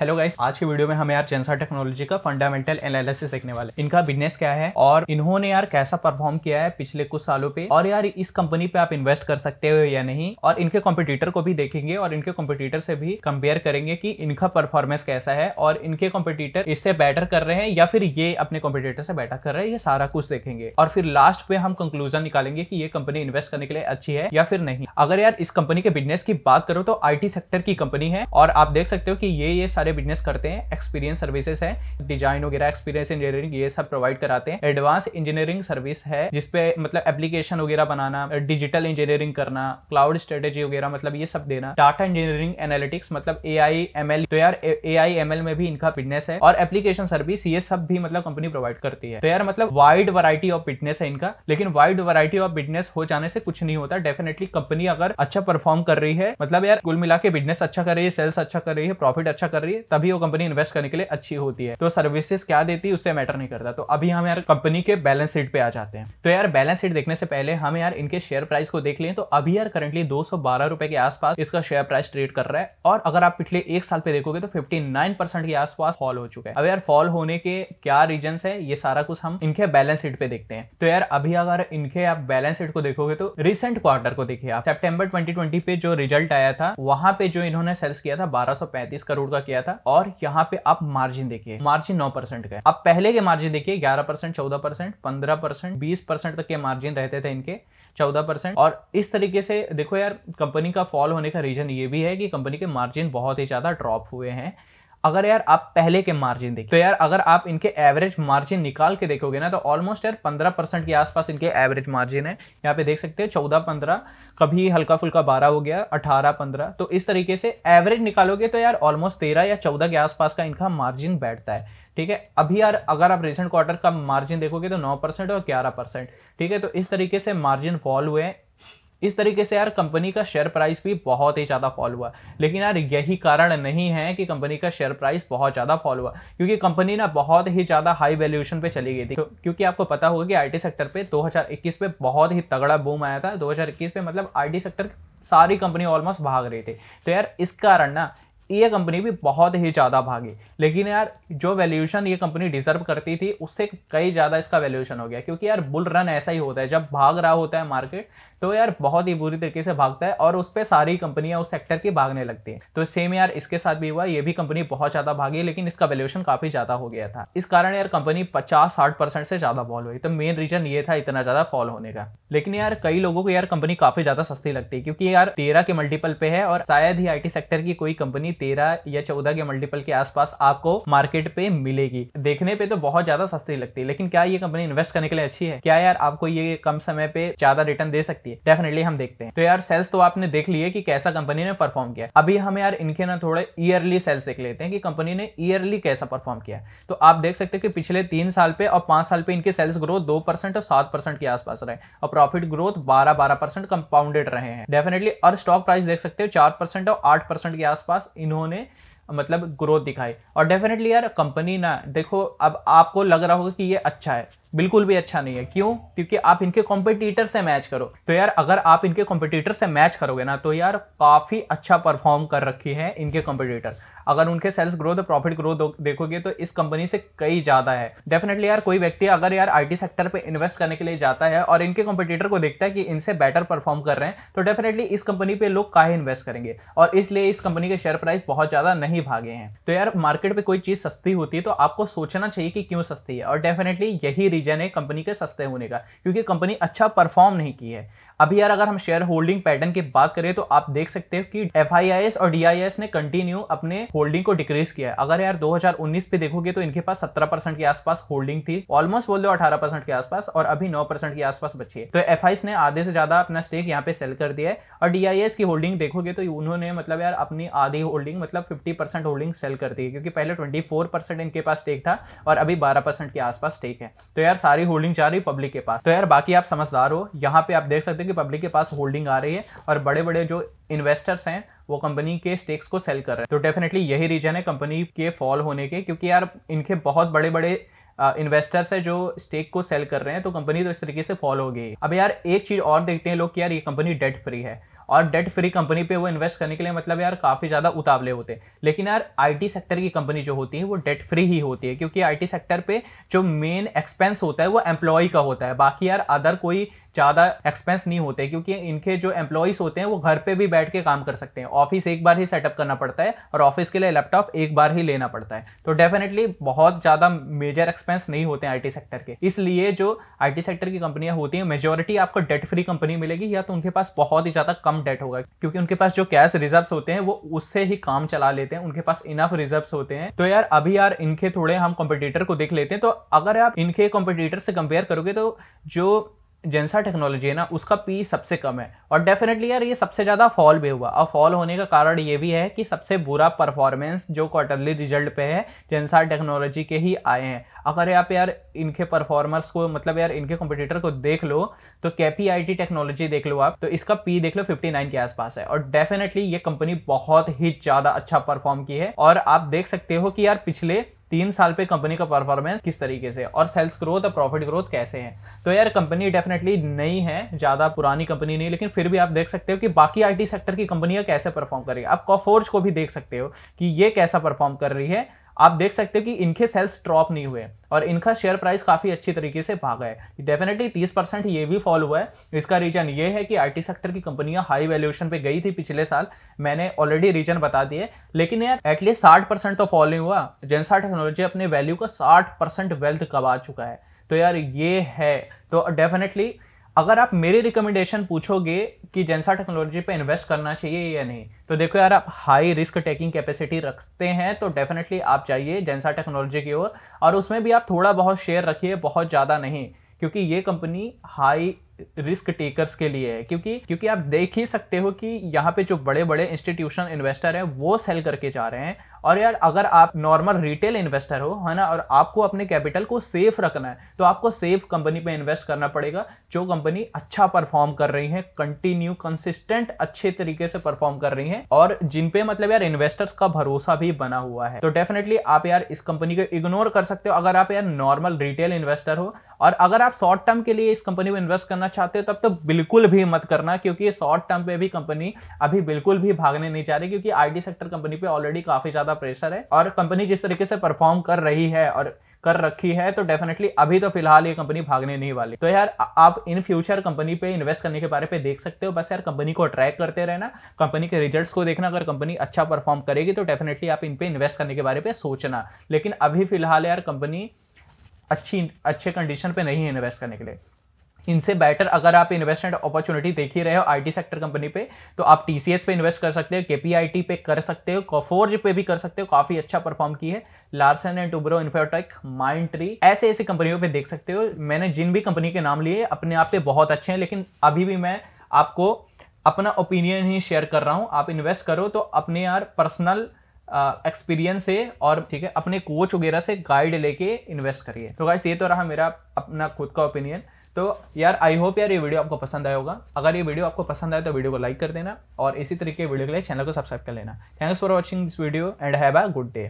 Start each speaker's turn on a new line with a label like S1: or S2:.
S1: hello guys आज के video में हम यार जेंसा टेक्नोलॉजी का फंडामेंटल एनालिसिस देखने वाले इनका बिजनेस क्या है और इन्होंने यार कैसा परफॉर्म किया है पिछले कुछ सालों पे और यार इस कंपनी पे आप इन्वेस्ट कर सकते हो या नहीं और इनके कॉम्पिटिटर को भी देखेंगे और इनके कॉम्पिटिटर से भी कंपेयर करेंगे की इनका परफॉर्मेंस कैसा है और इनके कॉम्पिटिटर इससे बेटर कर रहे हैं या फिर ये अपने कॉम्पिटिटर से बेटर कर रहे हैं ये सारा कुछ देखेंगे और फिर लास्ट पे हम कंक्लूजन निकालेंगे की ये कंपनी इन्वेस्ट करने के लिए अच्छी है या फिर नहीं अगर यार इस कंपनी के बिजनेस की बात करो तो आई सेक्टर की कंपनी है और आप देख सकते हो कि ये ये सारे बिजनेस करते हैं एक्सपीरियंस सर्विसेज है डिजाइन वगैरह एक्सपीरियंस इंजीनियरिंग ये सब प्रोवाइड कराते हैं एडवांस इंजीनियरिंग सर्विस है जिसपे मतलब एप्लीकेशन वगैरह बनाना डिजिटल इंजीनियरिंग करना क्लाउड स्ट्रेटेजी वगैरह मतलब ये सब देना डाटा इंजीनियरिंग एनालिटिक्स मतलब ए आई एम एल तो यार ए आई एम एल में भी इनका बिजनेस है और एप्लीकेशन सर्विस ये सब भी मतलब कंपनी प्रोवाइड करती है तो यार मतलब वाइड वराइटी ऑफ बिजनेस है इनका लेकिन वाइड वराइटी ऑफ बिजनेस हो जाने से कुछ नहीं होता डेफिनेटली कंपनी अगर अच्छा परफॉर्म कर रही है मतलब यार कुल मिला के बिजनेस अच्छा कर रही है सेल्स अच्छा कर रही है प्रॉफिट अच्छा कर रही है करेगी तभी वो कंपनी इन्वेस्ट करने के लिए अच्छी होती है तो सर्विसेज क्या देती है उससे मैटर नहीं करता तो अभी हम यार कंपनी के बैलेंस शीट पे आ जाते हैं तो यार बैलेंस शीट देखने से पहले हम यार इनके शेयर प्राइस को देख लें तो अभी यार करंटली दो रुपए के आसपास इसका शेयर प्राइस ट्रेड कर रहा है और अगर आप पिछले एक साल पे देखोगे तो फिफ्टी के आसपास फॉल हो चुका है अब यार फॉल होने के क्या रीजन है ये सारा कुछ हम इनके बैलेंस शीट पे देखते हैं तो यार अभी अगर इनके आप बैलेंस शीट को देखोगे तो रिसेंट क्वार्टर को देखिए आप सेप्टेम्बर ट्वेंटी पे जो रिजल्ट आया था वहां पे जो इन्होंने सेल्स किया था बारह करोड़ का किया था और यहाँ पे आप मार्जिन देखिए मार्जिन नौ परसेंट का आप पहले के मार्जिन देखिए ग्यारह परसेंट चौदह परसेंट पंद्रह परसेंट बीस परसेंट तक के मार्जिन रहते थे इनके चौदह परसेंट और इस तरीके से देखो यार कंपनी का फॉल होने का रीजन ये भी है कि कंपनी के मार्जिन बहुत ही ज़्यादा ड्रॉप हुए हैं अगर यार आप पहले के मार्जिन देखें तो यार अगर आप इनके एवरेज मार्जिन निकाल के देखोगे ना तो ऑलमोस्ट यार पंद्रह परसेंट के आसपास इनके एवरेज मार्जिन है यहाँ पे देख सकते हैं चौदह पंद्रह कभी हल्का फुल्का बारह हो गया अठारह पंद्रह तो इस तरीके से एवरेज निकालोगे तो यार ऑलमोस्ट तेरह या चौदह के आसपास का इनका मार्जिन बैठता है ठीक है अभी यार अगर आप रिसेंट क्वार्टर का मार्जिन देखोगे तो नौ परसेंट और ग्यारह परसेंट ठीक है तो इस तरीके से मार्जिन फॉल हुए हैं इस तरीके से यार कंपनी का शेयर प्राइस भी बहुत ही ज़्यादा फॉल हुआ लेकिन यार यही कारण नहीं है कि कंपनी का शेयर प्राइस बहुत ज़्यादा फॉल हुआ क्योंकि कंपनी ना बहुत ही ज़्यादा हाई वैल्यूएशन पे चली गई थी क्योंकि आपको पता होगा कि आईटी सेक्टर पे 2021 पे बहुत ही तगड़ा बूम आया था 2021 पे मतलब आईटी सेक्टर सारी कंपनी ऑलमोस्ट भाग रही थी तो यार इस कारण ना ये कंपनी भी बहुत ही ज़्यादा भागी लेकिन यार जो वैल्यूएशन ये कंपनी डिजर्व करती थी उससे कई ज़्यादा इसका वैल्यूएशन हो गया क्योंकि यार बुल रन ऐसा ही होता है जब भाग रहा होता है मार्केट तो यार बहुत ही बुरी तरीके से भागता है और उस पर सारी कंपनियां उस सेक्टर की भागने लगती हैं तो सेम यार इसके साथ भी हुआ ये भी कंपनी बहुत ज़्यादा भागी लेकिन इसका वैल्यूएशन काफ़ी ज़्यादा हो गया था इस कारण यार कंपनी पचास साठ परसेंट से ज़्यादा फॉल हुई तो मेन रीजन ये था इतना ज़्यादा फॉल होने का लेकिन यार कई लोगों को यार कंपनी काफ़ी ज़्यादा सस्ती लगती है क्योंकि यार तेरह के मल्टीपल पे है और शायद ही आई सेक्टर की कोई कंपनी तेरह या चौदह के मल्टीपल के आसपास आपको मार्केट पे मिलेगी देखने पे तो बहुत ज्यादा सस्ती लगती है लेकिन क्या ये कंपनी इन्वेस्ट करने के लिए अच्छी है क्या यार आपको ये कम समय पे ज्यादा रिटर्न दे सकती है डेफिनेटली हम देखते हैं तो यार सेल्स तो आपने देख लिया कि कैसा कंपनी ने परफॉर्म किया अभी हम यार इनके ना थोड़े ईयरली सेल्स देख लेते हैं कि कंपनी ने ईयरली कैसा परफॉर्म किया तो आप देख सकते हैं कि पिछले तीन साल पे और पांच साल पे इनके सेल्स ग्रोथ दो परसेंट और सात परसेंट के आसपास रहे और प्रॉफिट ग्रोथ बारह बारह परसेंट कंपाउंडेड रहे हैं डेफिनेटली और स्टॉक प्राइस देख सकते हो चार परसेंट और आठ परसेंट के आसपास इन्होंने मतलब ग्रोथ दिखाए और डेफिनेटली यार कंपनी ना देखो अब आपको लग रहा होगा कि ये अच्छा है बिल्कुल भी अच्छा नहीं है क्यों क्योंकि आप इनके कॉम्पिटिटर से मैच करो तो यार अगर आप इनके कॉम्पिटिटर से मैच करोगे ना तो यार काफ़ी अच्छा परफॉर्म कर रखी है इनके कॉम्पिटिटर अगर उनके सेल्स ग्रोथ और प्रॉफिट ग्रोथ देखोगे तो इस कंपनी से कई ज़्यादा है डेफिनेटली यार कोई व्यक्ति अगर यार आईटी सेक्टर पे इन्वेस्ट करने के लिए जाता है और इनके कॉम्पिटिटर को देखता है कि इनसे बेटर परफॉर्म कर रहे हैं तो डेफिनेटली इस कंपनी पे लोग काहे इन्वेस्ट करेंगे और इसलिए इस कंपनी के शेयर प्राइस बहुत ज़्यादा नहीं नहीं भागे हैं तो यार मार्केट पे कोई चीज़ सस्ती होती है तो आपको सोचना चाहिए कि क्यों सस्ती है और डेफिनेटली यही रीजन है कंपनी के सस्ते होने का क्योंकि कंपनी अच्छा परफॉर्म नहीं की है अभी यार अगर हम शेयर होल्डिंग पैटर्न की बात करें तो आप देख सकते हो कि एफ और डी ने कंटिन्यू अपने होल्डिंग को डिक्रीज किया है अगर यार 2019 पे देखोगे तो इनके पास 17 परसेंट के आसपास होल्डिंग थी ऑलमोस्ट बोल दो 18 परसेंट के आसपास और अभी 9 परसेंट के आसपास बची है तो एफ ने आधे से ज्यादा अपना स्टेक यहाँ पे सेल कर दिया है और डी की होल्डिंग देखोगे तो उन्होंने मतलब यार अपनी आधी होल्डिंग मतलब फिफ्टी होल्डिंग सेल कर दी है क्योंकि पहले ट्वेंटी इनके पास स्टेक था और अभी बारह के आसपास स्टेक है तो यार सारी होल्डिंग जा रही पब्लिक के पास तो यार बाकी आप समझदार हो यहाँ पे आप देख सकते हैं कि पब्लिक के पास होल्डिंग आ रही है और बड़े बड़े जो इन्वेस्टर्स हैं वो कंपनी के स्टेक्स को सेल कर रहे हैं तो डेफिनेटली यही रीजन है कंपनी के फॉल होने के क्योंकि यार इनके बहुत बड़े बड़े इन्वेस्टर्स है जो स्टेक को सेल कर रहे हैं तो कंपनी तो इस तरीके से फॉल हो गई अब यार एक चीज़ और देखते हैं लोग कि यार ये कंपनी डेट फ्री है और डेट फ्री कंपनी पे वो इन्वेस्ट करने के लिए मतलब यार काफ़ी ज़्यादा उतावले होते हैं लेकिन यार आईटी सेक्टर की कंपनी जो होती है वो डेट फ्री ही होती है क्योंकि आईटी सेक्टर पे जो मेन एक्सपेंस होता है वो एम्प्लॉय का होता है बाकी यार अदर कोई ज़्यादा एक्सपेंस नहीं होते क्योंकि इनके जो एम्प्लॉयज़ होते हैं वो घर पे भी बैठ के काम कर सकते हैं ऑफिस एक बार ही सेटअप करना पड़ता है और ऑफिस के लिए लैपटॉप एक बार ही लेना पड़ता है तो डेफिनेटली बहुत ज़्यादा मेजर एक्सपेंस नहीं होते हैं आई सेक्टर के इसलिए जो आई सेक्टर की कंपनियां होती हैं मेजोरिटी आपको डेट फ्री कंपनी मिलेगी या तो उनके पास बहुत ही ज़्यादा कम डेट होगा क्योंकि उनके पास जो कैश रिजर्व होते हैं वो उससे ही काम चला लेते हैं उनके पास इनफ रिजर्व होते हैं तो यार अभी यार इनके थोड़े हम कॉम्पिटिटर को देख लेते हैं तो अगर आप इनके कॉम्पिटिटर से कंपेयर करोगे तो जो जेंसा टेक्नोलॉजी है ना उसका पी सबसे कम है और डेफिनेटली यार ये सबसे ज़्यादा फॉल भी हुआ और फॉल होने का कारण ये भी है कि सबसे बुरा परफॉर्मेंस जो क्वार्टरली रिजल्ट पे है जेंसा टेक्नोलॉजी के ही आए हैं अगर आप यार इनके परफॉर्मर्स को मतलब यार इनके कंपटीटर को देख लो तो कैपी आई टेक्नोलॉजी देख लो आप तो इसका पी देख लो 59 के आसपास है और डेफिनेटली ये कंपनी बहुत ही ज़्यादा अच्छा परफॉर्म की है और आप देख सकते हो कि यार पिछले तीन साल पे कंपनी का परफॉर्मेंस किस तरीके से और सेल्स ग्रोथ और प्रॉफिट ग्रोथ कैसे है तो यार कंपनी डेफिनेटली नई है ज़्यादा पुरानी कंपनी नहीं लेकिन फिर भी आप देख सकते हो कि बाकी आईटी सेक्टर की कंपनियां कैसे परफॉर्म कर रही है आप कॉफोर्ज को भी देख सकते हो कि ये कैसा परफॉर्म कर रही है आप देख सकते हो कि इनके सेल्स ड्रॉप नहीं हुए और इनका शेयर प्राइस काफ़ी अच्छी तरीके से भागा है डेफिनेटली तीस परसेंट ये भी फॉल हुआ है इसका रीजन ये है कि आईटी सेक्टर की कंपनियां हाई वैल्यूएशन पे गई थी पिछले साल मैंने ऑलरेडी रीजन बता दिए लेकिन यार एटलीस्ट साठ परसेंट तो फॉल नहीं हुआ जेनसा टेक्नोलॉजी अपने वैल्यू का साठ परसेंट वेल्थ कमा चुका है तो यार ये है तो डेफिनेटली अगर आप मेरे रिकमेंडेशन पूछोगे कि जेंसा टेक्नोलॉजी पे इन्वेस्ट करना चाहिए या नहीं तो देखो यार आप हाई रिस्क टेकिंग कैपेसिटी रखते हैं तो डेफिनेटली आप जाइए जेंसा टेक्नोलॉजी की ओर और, और उसमें भी आप थोड़ा बहुत शेयर रखिए बहुत ज़्यादा नहीं क्योंकि ये कंपनी हाई रिस्क टेकर्स के लिए है क्योंकि क्योंकि आप देख ही सकते हो कि यहाँ पे जो बड़े बड़े इंस्टीट्यूशनल इन्वेस्टर हैं वो सेल करके जा रहे हैं और यार अगर आप नॉर्मल रिटेल इन्वेस्टर हो है ना और आपको अपने कैपिटल को सेफ रखना है तो आपको सेफ कंपनी पे इन्वेस्ट करना पड़ेगा जो कंपनी अच्छा परफॉर्म कर रही है कंटिन्यू कंसिस्टेंट अच्छे तरीके से परफॉर्म कर रही है और जिन पे मतलब यार इन्वेस्टर्स का भरोसा भी बना हुआ है तो डेफिनेटली आप यार इस कंपनी को इग्नोर कर सकते हो अगर आप यार नॉर्मल रिटेल इन्वेस्टर हो और अगर आप शॉर्ट टर्म के लिए इस कंपनी में इन्वेस्ट करना चाहते हो तब तो बिल्कुल भी मत करना क्योंकि शॉर्ट टर्म पे भी कंपनी अभी बिल्कुल भी भागने नहीं चाह रही क्योंकि आईटी सेक्टर कंपनी पे ऑलरेडी काफी ज्यादा ज्यादा प्रेशर है और कंपनी जिस तरीके से परफॉर्म कर रही है और कर रखी है तो डेफिनेटली अभी तो फिलहाल ये कंपनी भागने नहीं वाली तो यार आप इन फ्यूचर कंपनी पे इन्वेस्ट करने के बारे पे देख सकते हो बस यार कंपनी को अट्रैक्ट करते रहना कंपनी के रिजल्ट्स को देखना अगर कंपनी अच्छा परफॉर्म करेगी तो डेफिनेटली आप इन पे इन्वेस्ट करने के बारे में सोचना लेकिन अभी फिलहाल यार कंपनी अच्छी अच्छे कंडीशन पे नहीं है इन्वेस्ट करने के लिए इनसे बेटर अगर आप इन्वेस्टमेंट अपॉर्चुनिटी देख ही रहे हो आईटी सेक्टर कंपनी पे तो आप टीसीएस पे इन्वेस्ट कर सकते हो केपीआईटी पे कर सकते हो कॉफोर्ज पे भी कर सकते हो काफी अच्छा परफॉर्म की है लार्सन एंड टूब्रो इन्फोटेक माइंड ट्री ऐसे ऐसे कंपनियों पे देख सकते हो मैंने जिन भी कंपनी के नाम लिए अपने आप पे बहुत अच्छे हैं लेकिन अभी भी मैं आपको अपना ओपिनियन ही शेयर कर रहा हूँ आप इन्वेस्ट करो तो अपने यार पर्सनल एक्सपीरियंस uh, से और ठीक है अपने कोच वगैरह से गाइड लेके इन्वेस्ट करिए तो गाइस ये तो रहा मेरा अपना खुद का ओपिनियन तो यार आई होप यार ये वीडियो आपको पसंद आया होगा अगर ये वीडियो आपको पसंद आए तो वीडियो को लाइक कर देना और इसी तरीके वीडियो के लिए चैनल को सब्सक्राइब कर लेना thanks for watching this video and have a good day